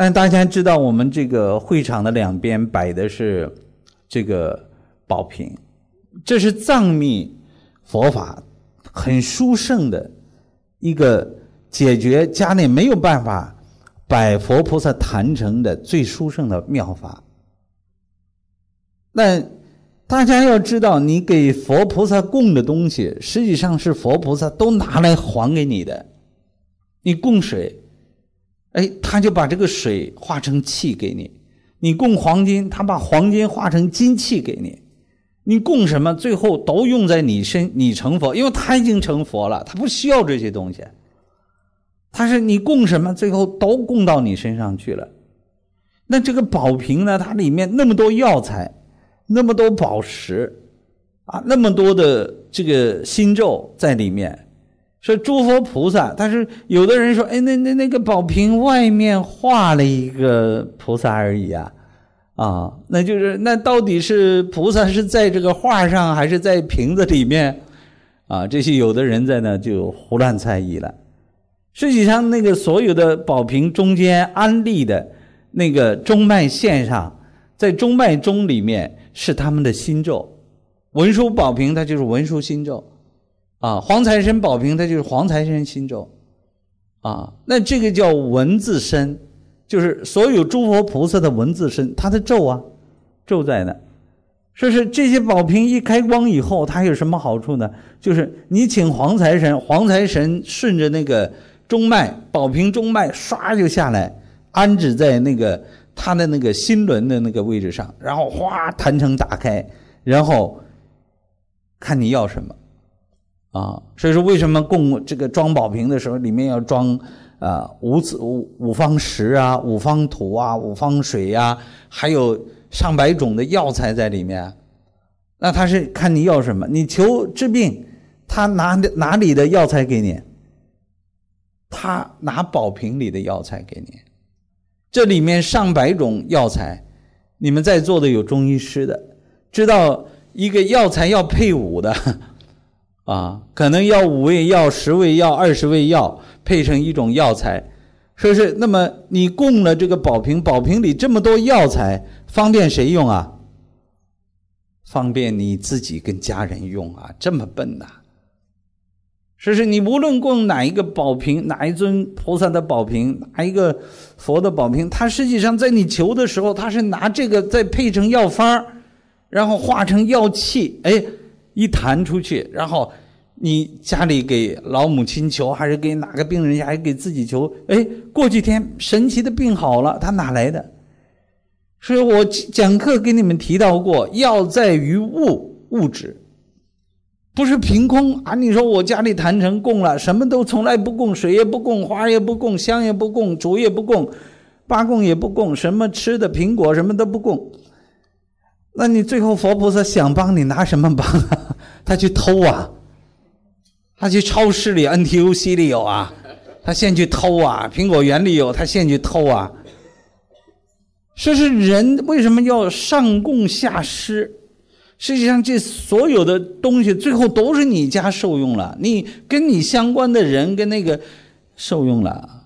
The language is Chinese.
但大家知道，我们这个会场的两边摆的是这个宝瓶，这是藏密佛法很殊胜的一个解决家里没有办法摆佛菩萨坛城的最殊胜的妙法。那大家要知道，你给佛菩萨供的东西，实际上是佛菩萨都拿来还给你的。你供水。哎，他就把这个水化成气给你，你供黄金，他把黄金化成金器给你，你供什么，最后都用在你身，你成佛，因为他已经成佛了，他不需要这些东西。他是你供什么，最后都供到你身上去了。那这个宝瓶呢，它里面那么多药材，那么多宝石，啊，那么多的这个心咒在里面。这诸佛菩萨，但是有的人说，哎，那那那个宝瓶外面画了一个菩萨而已啊，啊，那就是那到底是菩萨是在这个画上，还是在瓶子里面？啊，这些有的人在那就胡乱猜疑了。实际上，那个所有的宝瓶中间安立的那个中脉线上，在中脉中里面是他们的心咒，文殊宝瓶它就是文殊心咒。啊，黄财神宝瓶，它就是黄财神心咒，啊，那这个叫文字身，就是所有诸佛菩萨的文字身，它的咒啊，咒在那。说是这些宝瓶一开光以后，它有什么好处呢？就是你请黄财神，黄财神顺着那个中脉，宝瓶中脉唰就下来，安置在那个他的那个心轮的那个位置上，然后哗坛城打开，然后看你要什么。啊，所以说为什么供这个装宝瓶的时候，里面要装啊五子五五方石啊、五方土啊、五方水呀，还有上百种的药材在里面。那他是看你要什么，你求治病，他拿哪里的药材给你？他拿宝瓶里的药材给你。这里面上百种药材，你们在座的有中医师的，知道一个药材要配伍的。啊，可能要五味药、十味药、二十味药配成一种药材，说是那么你供了这个宝瓶，宝瓶里这么多药材，方便谁用啊？方便你自己跟家人用啊？这么笨呐？说是你无论供哪一个宝瓶，哪一尊菩萨的宝瓶，哪一个佛的宝瓶，它实际上在你求的时候，它是拿这个再配成药方然后化成药气，哎。一弹出去，然后你家里给老母亲求，还是给哪个病人，家，还是给自己求？哎，过几天神奇的病好了，他哪来的？所以我讲课给你们提到过，药在于物物质，不是凭空啊！你说我家里坛成供了，什么都从来不供，水也不供，花也不供，香也不供，竹也不供，八供也不供，什么吃的苹果什么都不供。那你最后佛菩萨想帮你拿什么帮啊？他去偷啊，他去超市里 NTUC 里有啊，他先去偷啊，苹果园里有他先去偷啊。说是人为什么要上供下施？实际上这所有的东西最后都是你家受用了，你跟你相关的人跟那个受用了。